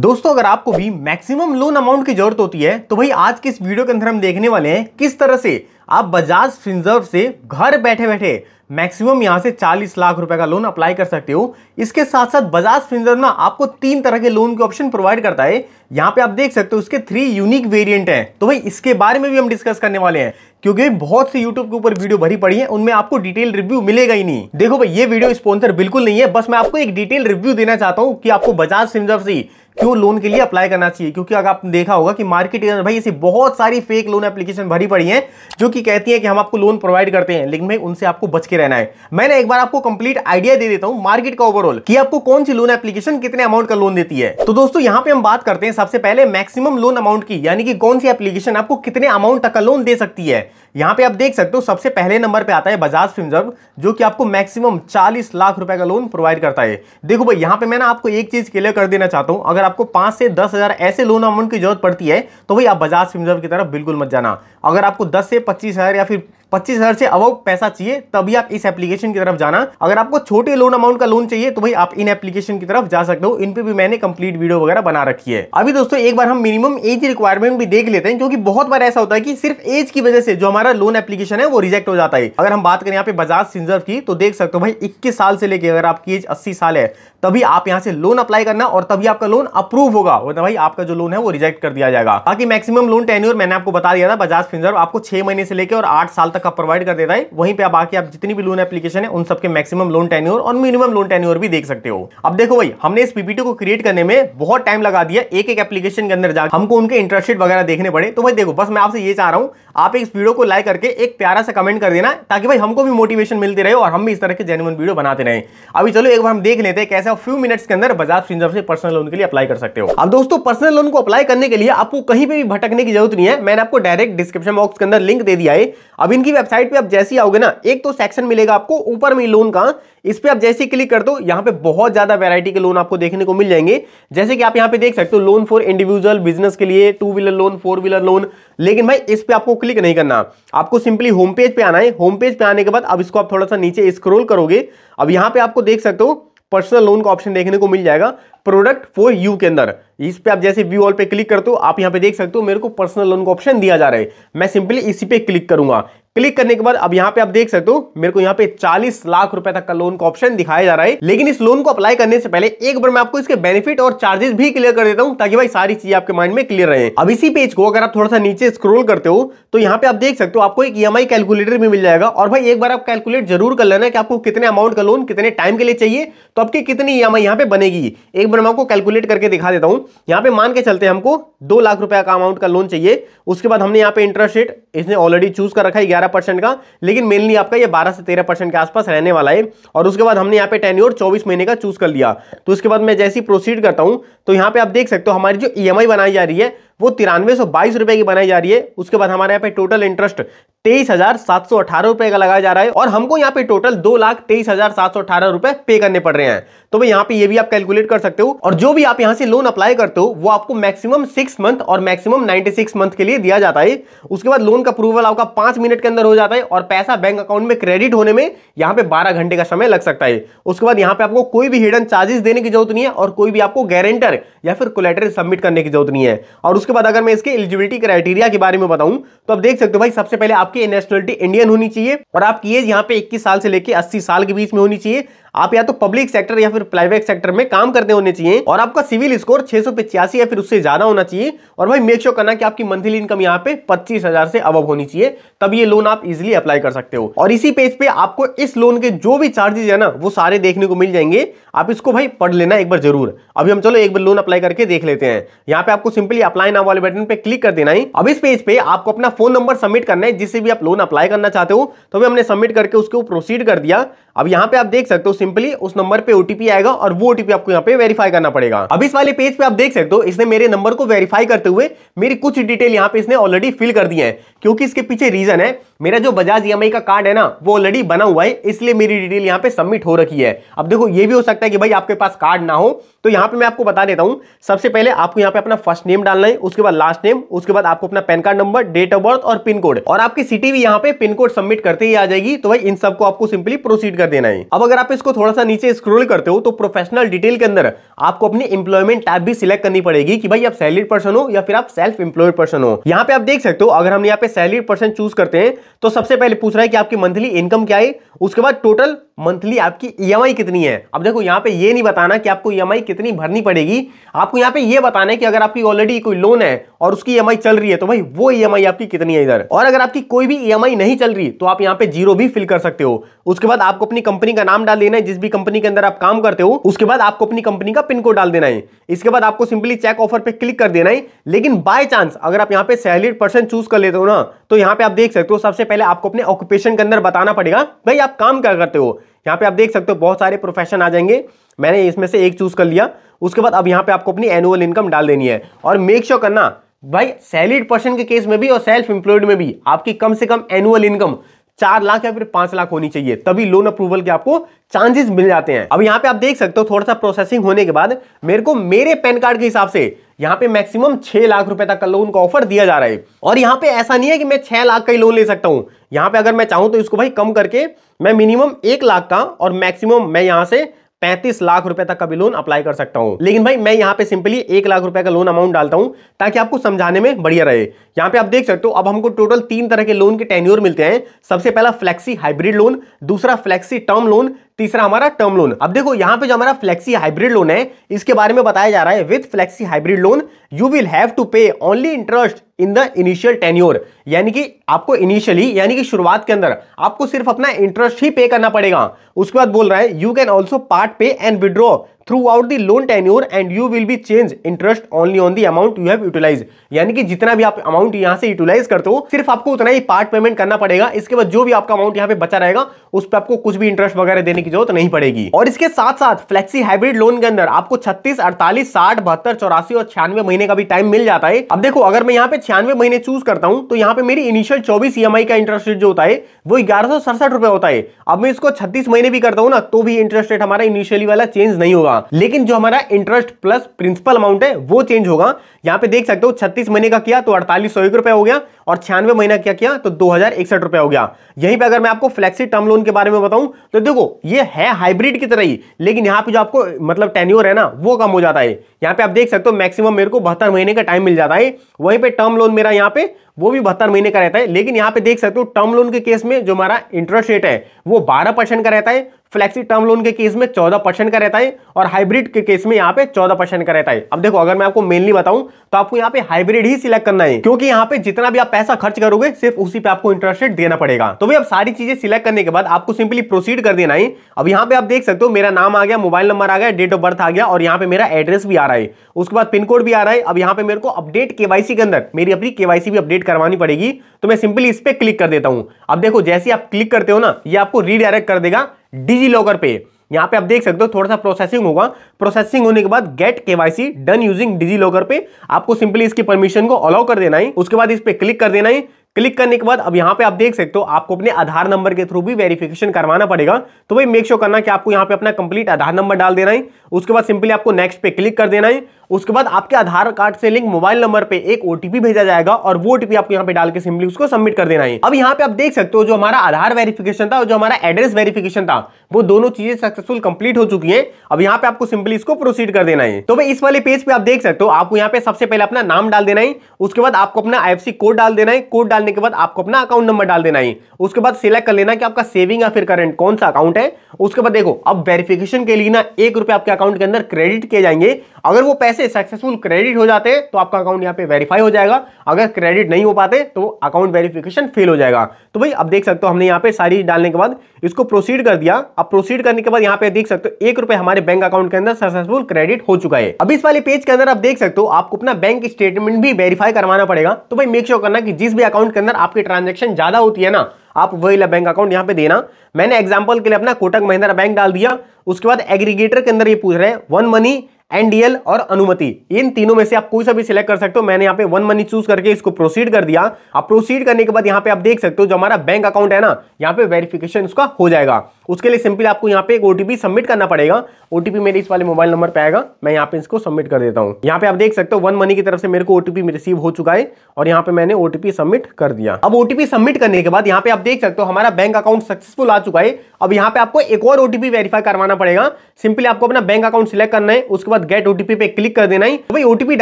दोस्तों अगर आपको भी मैक्सिमम लोन अमाउंट की जरूरत होती है तो भाई आज के इस वीडियो के अंदर हम देखने वाले हैं किस तरह से आप बजाज फिंजर्व से घर बैठे बैठे मैक्सिमम यहां से 40 लाख रुपए का लोन अप्लाई कर सकते हो इसके साथ साथ बजाज फिनजर्व ना आपको तीन तरह के लोन के ऑप्शन प्रोवाइड करता है यहाँ पे आप देख सकते हो उसके थ्री यूनिक वेरिएंट हैं तो भाई इसके बारे में भी हम डिस्कस करने वाले हैं क्योंकि बहुत से यूट्यूब के ऊपर वीडियो भरी पड़ी है उनमें आपको डिटेल रिव्यू मिलेगा ही नहीं देखो भाई ये वीडियो स्पॉन्सर बिल्कुल नहीं है बस मैं आपको एक डिटेल रिव्यू देना चाहता हूँ कि आपको बजाज फिंजर्व से क्यों लोन के लिए अप्लाई करना चाहिए क्योंकि अगर आपने देखा होगा कि मार्केट के अंदर भाई ऐसी बहुत सारी फेक लोन एप्लीकेशन भरी पड़ी है जो कि कहती है कि हम आपको लोन प्रोवाइड करते हैं लेकिन भाई उनसे आपको बच के रहना है मैंने एक बार आपको कंप्लीट आइडिया दे देता हूँ मार्केट का ओवरऑल कि आपको कौन सी लोन एप्लीकेशन कितने अमाउंट का लोन देती है तो दोस्तों यहाँ पे हम बात करते हैं सबसे पहले मैक्सिमम लोन अमाउंट की यानी कि कौन सी एप्लीकेशन आपको कितने अमाउंट तक का लोन दे सकती है यहाँ पे आप देख सकते हो सबसे पहले नंबर पे आता है बजाज फिंजर्व जो कि आपको मैक्सिमम 40 लाख रुपए का लोन प्रोवाइड करता है देखो भाई यहाँ पे मैं ना आपको एक चीज क्लियर कर देना चाहता हूँ अगर अगर आपको पांच से दस हज़ार ऐसे लोन अमाउंट की जरूरत पड़ती है तो भाई आप बजाज फिल्म की तरफ बिल्कुल मत जाना अगर आपको दस से पच्चीस हज़ार या फिर पच्चीस हजार से अब पैसा चाहिए तभी आप इस एप्लीकेशन की तरफ जाना अगर आपको छोटे लोन अमाउंट का लोन चाहिए तो भाई आप इन एप्लीकेशन की तरफ जा सकते हो इन पे भी मैंने कंप्लीट वीडियो वगैरह बना रखी है अभी दोस्तों एक बार हम मिनिमम एज रिक्वायरमेंट भी देख लेते हैं क्योंकि बहुत बार ऐसा होता है कि सिर्फ एज की वजह से जो हमारा लोन एप्लीकेशन है वो रिजेक्ट हो जाता है अगर हम बात करें यहाँ पे बजाज सिंजर्व की तो देख सकते हो भाई इक्कीस साल से लेकर अगर आपकी एज अस्सी साल है तभी आप यहाँ से लोन अप्लाई करना और तभी आपका लोन अप्रूव होगा तो भाई आपका जो लोन है वो रिजेक्ट कर दिया जाएगा बाकी मैक्सिमम लोन टेन्यूर मैंने आपको बता दिया था बजाज फिंजर आपको छह महीने से लेकर और आठ साल तक तक आप प्रोवाइड कर देता है वहीं पे आप आके आप जितनी भी लोन एप्लीकेशन है उन सबके मैक्सिमम लोन टेन्योर और मिनिमम लोन टेन्योर भी देख सकते हो अब देखो भाई हमने इस पीपीटी को क्रिएट करने में बहुत टाइम लगा दिया एक एक एप्लीकेशन के अंदर जाकर हमको उनके इंटरेस्ट वगैरह देखने पड़े तो भाई देखो बस मैं आपसे ये चाह रहा हूँ आप इस वीडियो को लाइक करके एक प्यारा सा कमेंट कर देना ताकि भाई हमको भी मोटिवेशन मिलती रहे और हम भी इस तरह के जेनुअन वीडियो बनाते रहे अभी चलो एक बार हम देख लेते हैं कैसे आप फ्यू मिनट्स के अंदर बजाज फिंजर से पर्सनल लोन के लिए अप्लाई कर सकते हो अब दोस्तों पर्सनल लोन को अप्लाई करने के लिए आपको कहीं पर भी भटकने की जरूरत नहीं है मैंने आपको डायरेक्ट डिस्क्रिप्शन बॉक्स के अंदर लिंक दे दिया है अब इनकी की वेबसाइट पे आप जैसे आओगे ना एक तो सेक्शन मिलेगा आपको ऊपर में लोन का इस पर आप जैसे क्लिक कर दो यहाँ पे बहुत ज्यादा वैरायटी के लोन आपको देखने को मिल जाएंगे जैसे कि आप यहाँ पे देख सकते हो लोन फॉर इंडिविजुअल बिजनेस के लिए two wheeler loan four wheeler loan लेकिन भाई इस पे आपको क्लिक नहीं करना आपको सिंपली होम पेज पे आना है होम पेज पे आने के बाद अब इसको आप थोड़ा सा नीचे स्क्रोल करोगे अब यहाँ पे आपको देख सकते हो पर्सनल लोन का ऑप्शन देखने को मिल जाएगा प्रोडक्ट फॉर यू के अंदर इस पे आप जैसे व्यू ऑल पे क्लिक करते हो आप यहाँ पे देख सकते हो मेरे को पर्सनल लोन का ऑप्शन दिया जा रहा है मैं सिंपली इसी पे क्लिक करूंगा क्लिक करने के बाद अब यहाँ पे आप देख सकते हो मेरे को यहाँ पे 40 लाख रुपए तक का लोन का ऑप्शन दिखाया जा रहा है लेकिन इस लोन को अप्लाई करने से पहले एक बार मैं आपको इसके बेनिफिट और चार्जेस भी क्लियर कर देता हूँ ताकि भाई सारी चीज आपके माइंड में क्लियर रहे अब इसी पेज को अगर आप थोड़ा सा नीचे स्क्रोल करते हो तो यहाँ पे आप देख सकते हो आपको एक ई e कैलकुलेटर भी मिल जाएगा और भाई एक बार आप कैलकुलेट जरूर कर लेना कि आपको कितने अमाउंट का लोन कितने टाइम के लिए चाहिए तो आपकी कितनी ई e एम पे बनेगी एक तकरीबन मैं आपको कैलकुलेट करके दिखा देता हूं यहां पे मान के चलते हैं हमको दो लाख रुपया का अमाउंट का लोन चाहिए उसके बाद हमने यहां पे इंटरेस्ट रेट इसने ऑलरेडी चूज कर रखा है ग्यारह परसेंट का लेकिन मेनली आपका ये बारह से तेरह परसेंट के आसपास रहने वाला है और उसके बाद हमने यहाँ पे टेन ईयर चौबीस महीने का चूज कर लिया तो उसके बाद मैं जैसी प्रोसीड करता हूँ तो यहाँ पे आप देख सकते हो हमारी जो ई बनाई जा रही है वो तिरानवे सौ बाईस रुपए की बनाई जा रही है उसके बाद हमारे यहाँ पे टोटल इंटरेस्ट तेईस हजार सात सौ अठारह रुपए का लगाया जा रहा है और हमको यहाँ पे टोटल दो लाख तेईस हजार सात सौ अठारह रुपए पे करने पड़ रहे हैं तो भाई यहाँ पे ये भी आप कैलकुलेट कर सकते हो और जो भी आप यहाँ से लोन अप्लाई करते हो वो आपको मैक्सिमम सिक्स मंथ और मैक्सिमम नाइनटी सिक्स मंथ के लिए दिया जाता है उसके बाद लोन का अप्रूवल आपका पांच मिनट के अंदर हो जाता है और पैसा बैंक अकाउंट में क्रेडिट होने में यहाँ पे बारह घंटे का समय लग सकता है उसके बाद यहाँ पे आपको कोई भी हिडन चार्जेस देने की जरूरत नहीं है और कोई भी आपको गारंटर या फिर कोलेटर सबमिट करने की जरूरत नहीं है और उसके उसके बाद अगर मैं इसके एलिजिबिलिटी क्राइटेरिया के बारे में बताऊं तो आप देख सकते हो भाई सबसे पहले आपकी नेशनलिटी इंडियन होनी चाहिए और आपकी एज यहाँ पे इक्कीस साल से लेकर अस्सी साल के बीच में होनी चाहिए आप या तो पब्लिक सेक्टर या फिर प्राइवेट सेक्टर में काम करते होने चाहिए और आपका सिविल स्कोर छह या फिर उससे ज्यादा होना चाहिए और भाई मेक श्योर करना कि आपकी मंथली इनकम यहाँ पे पच्चीस से अब होनी चाहिए तब ये लोन आप इजिली अप्लाई कर सकते हो और इसी पेज पे आपको इस लोन के जो भी चार्जेस है ना वो सारे देखने को मिल जाएंगे आप इसको भाई पढ़ लेना एक बार जरूर अभी हम चलो एक बार लोन अप्लाई करके देख लेते हैं यहाँ पे आपको सिंपली अप्लाई नाम वाले बटन पे क्लिक कर देना है अब इस पेज पे आपको अपना फोन नंबर सबमिट करना है जिससे भी आप लोन अप्लाई करना चाहते हो तो भी हमने सबमिट करके उसको प्रोसीड कर दिया अब यहाँ पे आप देख सकते हो सिंपली उस नंबर पे ओटीपी आएगा और वो ओटीपी आपको यहाँ पे वेरीफाई करना पड़ेगा अब इस वाले पेज पे आप देख सकते हो इसने मेरे नंबर को वेरीफाई करते हुए मेरी कुछ डिटेल यहाँ पे इसने ऑलरेडी फिल कर दी है क्योंकि इसके पीछे रीजन है मेरा जो बजाज ई e का कार्ड है ना वो ऑलरेडी बना हुआ है इसलिए मेरी डिटेल यहाँ पे सबमिट हो रखी है अब देखो ये भी हो सकता है कि भाई आपके पास कार्ड ना हो तो यहाँ पे मैं आपको बता देता हूँ सबसे पहले आपको यहाँ पे अपना फर्स्ट नेम डालना है उसके बाद लास्ट नेम उसके बाद आपको अपना PAN card number date of birth और पिन कोड और आपकी सिटी भी यहाँ पे पिन कोड सबमिट करते ही आ जाएगी तो भाई इन सबको आपको सिंपली प्रोसीड कर देना है अब अगर आप इसको थोड़ा सा नीचे स्क्रोल करते हो तो प्रोफेशनल डिटेल के अंदर आपको अपनी इंप्लॉयमेंट टाइप भी सिलेक्ट करनी पड़ेगी कि भाई आप सैलरी पर्सन हो या फिर आप सेल्फ इंप्लॉयड पर्सन हो यहाँ पे आप देख सकते हो अगर हम यहाँ पे सैलरी पर्सन चूज करते हैं तो सबसे पहले पूछ रहा है कि आपकी मंथली इनकम क्या है उसके बाद टोटल मंथली आपकी ई e कितनी है अब देखो यहाँ पे ये नहीं बताना कि आपको ई e कितनी भरनी पड़ेगी आपको यहाँ पे ये बताना है कि अगर आपकी ऑलरेडी कोई लोन है और उसकी ई e चल रही है तो भाई वो ई आपकी कितनी है इधर और अगर आपकी कोई भी ई नहीं चल रही तो आप यहाँ पे जीरो भी फिल कर सकते हो उसके बाद आपको अपनी कंपनी का नाम डाल देना है जिस भी कंपनी के अंदर आप काम करते हो उसके बाद आपको अपनी कंपनी का पिन कोड डाल देना है इसके बाद आपको सिंपली चेक ऑफर पर क्लिक कर देना है लेकिन बाय चांस अगर आप यहाँ पे सैलरी पर्सन चूज कर लेते हो ना तो यहाँ पे आप देख सकते हो सबसे पहले आपको अपने ऑक्यूपेशन के अंदर बताना पड़ेगा भाई आप काम क्या करते हो यहाँ पे आप देख सकते हो बहुत सारे प्रोफेशन आ जाएंगे मैंने इसमें से एक चूज कर लिया उसके बाद अब यहाँ पे आपको अपनी एनुअल इनकम डाल देनी है और मेक श्योर sure करना भाई सैलरीड पर्सन के केस में भी और सेल्फ एम्प्लॉयड में भी आपकी कम से कम एनुअल इनकम चार लाख या फिर पांच लाख होनी चाहिए तभी लोन अप्रूवल के आपको चांसेस मिल जाते हैं अब यहाँ पे आप देख सकते हो थोड़ा सा प्रोसेसिंग होने के बाद मेरे को मेरे पैन कार्ड के हिसाब से यहाँ पे मैक्सिमम छह लाख रुपए तक का लोन का ऑफर दिया जा रहा है और यहाँ पे ऐसा नहीं है कि मैं छह लाख का ही लोन ले सकता हूँ यहाँ पे अगर मैं चाहूँ तो इसको भाई कम करके मैं मिनिमम एक लाख का और मैक्सिमम मैं यहाँ से पैंतीस लाख रुपए तक का भी लोन अप्लाई कर सकता हूं लेकिन भाई मैं यहाँ पे सिंपली एक लाख रुपए का लोन अमाउंट डालता हूं ताकि आपको समझाने में बढ़िया रहे यहाँ पे आप देख सकते हो अब हमको टोटल तीन तरह के लोन के टेन्योर मिलते हैं सबसे पहला फ्लेक्सी हाइब्रिड लोन दूसरा फ्लेक्सी टर्म लोन तीसरा हमारा टर्म लोन अब देखो यहाँ पे जो हमारा फ्लेक्सी हाइब्रिड लोन है इसके बारे में बताया जा रहा है with flexi hybrid loan you will have to pay only interest in the initial tenure यानी कि आपको इनिशियली यानी कि शुरुआत के अंदर आपको सिर्फ अपना इंटरेस्ट ही पे करना पड़ेगा उसके बाद बोल रहा है you can also part pay and withdraw throughout the loan your and you will be change interest only on the amount you have utilize यानी कि जितना भी आप अमाउंट यहाँ से यूटिलाइज करते हो सिर्फ आपको उतना ही पार्ट पेमेंट करना पड़ेगा इसके बाद जो भी आपका अमाउंट यहाँ पे बचा रहेगा उस पर आपको कुछ भी इंटरेस्ट वगैरह देने की जरूरत नहीं पड़ेगी और इसके साथ साथ फ्लेक्सी हाइब्रिड लोन के अंदर आपको छत्तीस अड़तालीस साठ बहत्तर चौरासी और छियानवे महीने का भी टाइम मिल जाता है अब देखो अगर मैं यहाँ पे छियानवे महीने चूज करता हूँ तो यहाँ पे मेरी इनिशियल चौबीस ई e का इंटरेस्ट रेट जो होता है वो ग्यारह रुपए होता है अब मैं इसको छत्तीस महीने भी करता हूँ ना तो भी इंटरेस्ट रेट हमारा इनिशियली वाला चेंज नहीं होगा होगा लेकिन जो हमारा इंटरेस्ट प्लस प्रिंसिपल अमाउंट है वो चेंज होगा यहां पे देख सकते हो छत्तीस महीने का किया तो अड़तालीस सौ एक रुपया हो गया और छियानवे महीना क्या किया तो दो हजार रुपया हो गया यहीं पर अगर मैं आपको फ्लेक्सी टर्म लोन के बारे में बताऊं तो देखो ये है हाइब्रिड की तरह ही लेकिन यहाँ पे जो आपको मतलब टेन्योर है ना वो कम हो जाता है यहाँ पे आप देख सकते हो मैक्सिमम मेरे को बहत्तर महीने का टाइम मिल जाता है वहीं पर टर्म लोन मेरा यहाँ पे वो भी बहत्तर महीने का रहता है लेकिन यहाँ पे देख सकते हो टर्म लोन के केस में जो हमारा इंटरेस्ट रेट है वो बारह परसेंट का रहता है फ्लेक्सी टर्म लोन के केस में चौदह परसेंट का रहता है और हाइब्रिड के केस में यहाँ पे चौदह परसेंट का रहता है अब देखो अगर मैं आपको मेनली बताऊं तो आपको यहाँ पे हाइब्रिड ही सिलेक्ट करना है क्योंकि यहाँ पे जितना भी आप पैसा खर्च करोगे सिर्फ उसी पे आपको इंटरेस्ट रेट देना पड़ेगा तो भाई अब सारी चीजें सिलेक्ट करने के बाद आपको सिंपली प्रोसीड कर देना है अब यहाँ पे आप देख सकते हो मेरा नाम आ गया मोबाइल नंबर आ गया डेट ऑफ बर्थ आ गया और यहाँ पे मेरा एड्रेस भी आ रहा है उसके बाद पिन कोड भी आ रहा है अब यहाँ पे मेरे को अपडेट केवाईसी के अंदर मेरी अपनी केवाईसी भी अपडेट करवानी पड़ेगी तो मैं सिंपली इस पर क्लिक कर देता हूँ अब देखो जैसे आप क्लिक करते हो ना ये आपको रीडायरेक्ट कर देगा डिजी लॉकर पे यहाँ पे आप देख सकते हो थोड़ा सा प्रोसेसिंग होगा प्रोसेसिंग होने के बाद get KYC done using DigiLocker पे आपको सिंपली इसकी परमिशन को अलाउ कर देना है उसके बाद इस पर क्लिक कर देना है क्लिक करने के बाद अब यहाँ पे आप देख सकते हो आपको अपने आधार नंबर के थ्रू भी वेरिफिकेशन करवाना पड़ेगा तो भाई मेक श्योर करना कि आपको यहाँ पे अपना कंप्लीट आधार नंबर डाल देना है उसके बाद सिंपली आपको नेक्स्ट पे क्लिक कर देना है उसके बाद आपके आधार कार्ड से लिंक मोबाइल नंबर पे एक ओटीपी भेजा जाएगा और वो ओटीपी आपको यहाँ पे डाल के सिंपली उसको सबमिट कर देना है अब यहाँ पे आप देख सकते हो जो हमारा आधार वेरिफिकेशन था और जो हमारा एड्रेस वेरिफिकेशन था वो दोनों चीजें सक्सेसफुल कंप्लीट हो चुकी है अब यहाँ पे आपको सिंपली इसको प्रोसीड कर देना है तो भाई इस वाले पेज पे आप देख सकते हो आपको यहाँ पे सबसे पहले अपना नाम डाल देना है उसके बाद आपको अपना आई कोड डाल देना है कोड डालने के बाद आपको अपना अकाउंट नंबर डाल देना है उसके बाद सिलेक्ट कर लेना कि आपका सेविंग या फिर करेंट कौन सा अकाउंट है उसके बाद देखो अब वेरिफिकेशन के लिए ना एक रुपए आपके अकाउंट के अंदर क्रेडिट किए जाएंगे अगर वो पैसे से सक्सेसफुल क्रेडिट हो जाते तो आपका अकाउंट यहाँ पे वेरीफाई हो जाएगा अगर क्रेडिट नहीं हो पाते तो अकाउंट वेरिफिकेशन फेल हो जाएगा तो भाई अब देख सकते हो हमने यहाँ पे सारी डालने के बाद इसको प्रोसीड कर दिया अब प्रोसीड करने के बाद यहाँ पे देख सकते हो एक रुपए हमारे बैंक अकाउंट के अंदर सक्सेसफुल क्रेडिट हो चुका है अब इस वाले पेज के अंदर आप देख सकते हो आपको अपना बैंक स्टेटमेंट भी वेरीफाई करवाना पड़ेगा तो भाई मेक श्योर करना की जिस भी अकाउंट के अंदर आपकी ट्रांजेक्शन ज्यादा होती है ना आप वही बैंक अकाउंट यहाँ पे देना मैंने एग्जाम्पल के लिए अपना कोटक महिंद्रा बैंक डाल दिया उसके बाद एग्रीगेटर के अंदर ये पूछ रहे हैं वन मनी एनडीएल और अनुमति इन तीनों में से आप कोई सा भी सिलेक्ट कर सकते हो मैंने यहाँ पे वन मनी चूज करके इसको प्रोसीड कर दिया अब प्रोसीड करने के बाद यहाँ पे आप देख सकते हो जो हमारा बैंक अकाउंट है ना यहाँ पे वेरिफिकेशन उसका हो जाएगा उसके लिए सिंपली आपको यहाँ पे एक ओटीपी सबमिट करना पड़ेगा ओटीपी मेरे इस वाले मोबाइल नंबर पर आएगा मैं यहाँ पे इसको सबमिट कर देता हूँ यहाँ पे आप देख सकते हो वन मनी की तरफ से मेरे को ओटीपी रिसीव हो चुका है और यहाँ पे मैंने ओटीपी सबमिट कर दिया अब ओटीपी सबमिट करने के बाद यहाँ पे आप देख सकते हो हमारा बैंक अकाउंट सक्सेसफुल आ चुका है अब यहाँ पे आपको एक और ओटीपी वेरीफाई करवाना पड़ेगा सिंपली आपको अपना बैंक अकाउंट सिलेक्ट करना है उसके बाद गेट ओटीपी पे क्लिक कर देना है भाई ओटीपी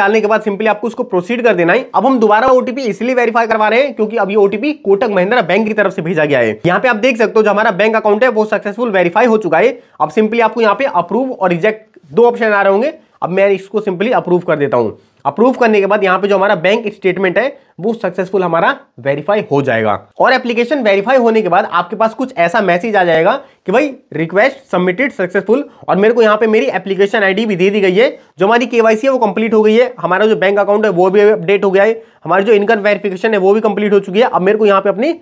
डालने के बाद सिंपली आपको उसको प्रोसीड कर देना है अब हम दोबारा ओटीपी इसलिए वेरीफाई करवा रहे हैं क्योंकि अब ये ओटीपी कोटक महिंद्रा बैंक की तरफ से भेजा गया है यहाँ पे आप देख सकते हो जो हमारा बैंक अकाउंट है वो सक्सेसफुल वेरीफाई हो चुका है अब सिंपली आपको यहाँ पे अप्रूव और रिजेक्ट दो ऑप्शन आ रहे होंगे अब मैं इसको सिंपली अप्रूव कर देता हूँ अप्रूव करने के बाद यहाँ पे जो हमारा बैंक स्टेटमेंट है वो सक्सेसफुल हमारा वेरीफाई हो जाएगा और एप्लीकेशन वेरीफाई होने के बाद आपके पास कुछ ऐसा मैसेज आ जाएगा कि भाई रिक्वेस्ट सबमिटेड सक्सेसफुल और मेरे को यहाँ पे मेरी एप्लीकेशन आईडी भी दे दी गई है जो हमारी केवाईसी है वो कंप्लीट हो गई है हमारा जो बैंक अकाउंट है वो भी अपडेट हो गया है हमारी जो इनकम वेरिफिकेशन है वो भी कंप्लीट हो चुकी है अब मेरे को यहाँ पे अपनी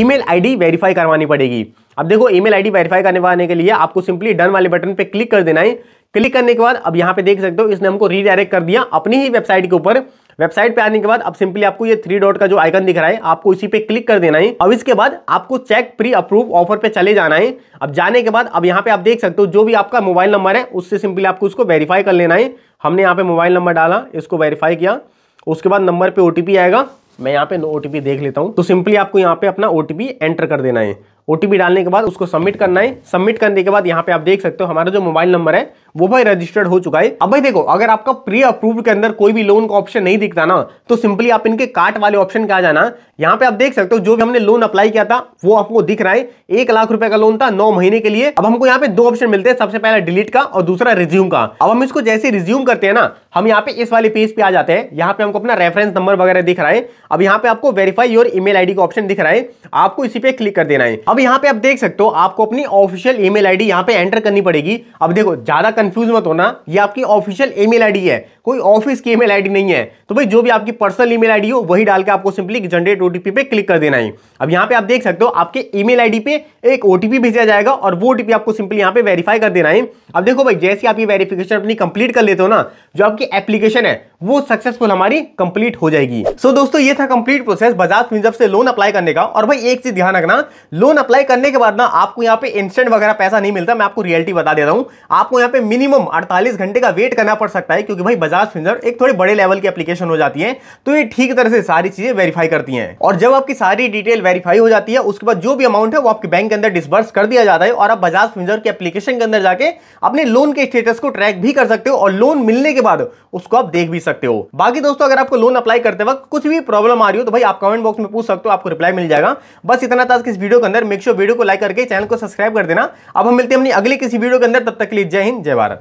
ईमेल आईडी वेरीफाई करवानी पड़ेगी अब देखो ईमेल आईडी वेरीफाई करने के लिए आपको सिंपली डन वाले बटन पे क्लिक कर देना है क्लिक करने के बाद अब यहाँ पे देख सकते हो इसने हमको रीडायरेक्ट कर दिया अपनी ही वेबसाइट के ऊपर वेबसाइट पे आने के बाद अब सिंपली आपको ये थ्री डॉट का जो आइकन दिख रहा है आपको इसी पे क्लिक कर देना है अब इसके बाद आपको चेक प्री अप्रूव ऑफर पे चले जाना है अब जाने के बाद अब यहाँ पे आप देख सकते हो जो भी आपका मोबाइल नंबर है उससे सिंपली आपको उसको वेरीफाई कर लेना है हमने यहाँ पे मोबाइल नंबर डाला इसको वेरीफाई किया उसके बाद नंबर पे ओ आएगा मैं यहाँ पे ओ देख लेता हूँ तो सिंपली आपको यहाँ पे अपना ओ एंटर कर देना है ओ डालने के बाद उसको सबमिट करना है सबमिट करने के बाद यहाँ पे आप देख सकते हो हमारा जो मोबाइल नंबर है वो भाई रजिस्टर्ड हो चुका है अब भाई देखो अगर आपका प्री अप्रूव के अंदर कोई भी लोन का ऑप्शन नहीं दिखता ना तो सिंपली आप इनके कार्ट वाले ऑप्शन के आ जाना यहाँ पे आप देख सकते हो जो भी हमने लोन अप्लाई किया था वो आपको दिख रहा है एक लाख रुपए का लोन था नौ महीने के लिए अब हमको यहाँ पे दो ऑप्शन मिलते हैं सबसे पहले डिलीट का और दूसरा रिज्यूम का अब हम इसको जैसे रिज्यूम करते हैं ना हम यहाँ पे इस वाले पेज पे आ जाते हैं यहाँ पे हमको अपना रेफरेंस नंबर वगैरह दिख रहा है अब यहाँ पे आपको वेरीफाई योर ईमेल आईडी का ऑप्शन दिख रहा है आपको इसी पे क्लिक कर देना है अब अब यहाँ पे आप देख सकते हो आपको अपनी ऑफिशियल ईमेल आईडी यहाँ पे एंटर करनी पड़ेगी अब देखो ज्यादा कंफ्यूज मत होना ये आपकी ऑफिशियल ईमेल आईडी है कोई ऑफिस की ईमेल आईडी नहीं है तो भाई जो भी आपकी पर्सनल ईमेल आईडी हो वही डाल के आपको सिंपली जनरेट ओटीपी पे क्लिक कर देना है अब यहाँ पे आप देख सकते हो आपके ईमेल आईडी पे एक ओटीपी भेजा जाएगा और वो ओटीपी आपको सिंपली यहाँ पे वेरीफाई कर देना है अब देखो भाई जैसे आप ये वेरीफिकेशन अपनी कंप्लीट कर लेते हो ना जो आपकी एप्लीकेशन है वो सक्सेसफुल हमारी कंप्लीट हो जाएगी सो so, दोस्तों ये था कंप्लीट प्रोसेस बजाज फिंजअप से लोन अप्लाई करने का और भाई एक चीज ध्यान रखना लोन अप्लाई करने के बाद ना आपको यहाँ पे इंस्टेंट वगैरह पैसा नहीं मिलता मैं आपको रियलिटी बता देता हूँ आपको यहाँ पे मिनिमम अड़तालीस घंटे का वेट करना पड़ सकता है क्योंकि भाई बजाज मद्रास फिंगर एक थोड़ी बड़े लेवल की एप्लीकेशन हो जाती है तो ये ठीक तरह से सारी चीजें वेरीफाई करती है और जब आपकी सारी डिटेल वेरीफाई हो जाती है उसके बाद जो भी अमाउंट है वो आपके बैंक के अंदर डिस्बर्स कर दिया जाता है और आप बजाज फिंगर के एप्लीकेशन के अंदर जाके अपने लोन के स्टेटस को ट्रैक भी कर सकते हो और लोन मिलने के बाद उसको आप देख भी सकते हो बाकी दोस्तों अगर आपको लोन अप्लाई करते वक्त कुछ भी प्रॉब्लम आ रही हो तो भाई आप कमेंट बॉक्स में पूछ सकते हो आपको रिप्लाई मिल जाएगा बस इतना था इस वीडियो के अंदर मेक श्योर वीडियो को लाइक करके चैनल को सब्सक्राइब कर देना अब हम मिलते हैं अपनी अगली किसी वीडियो के अंदर तब तक के लिए जय हिंद जय भारत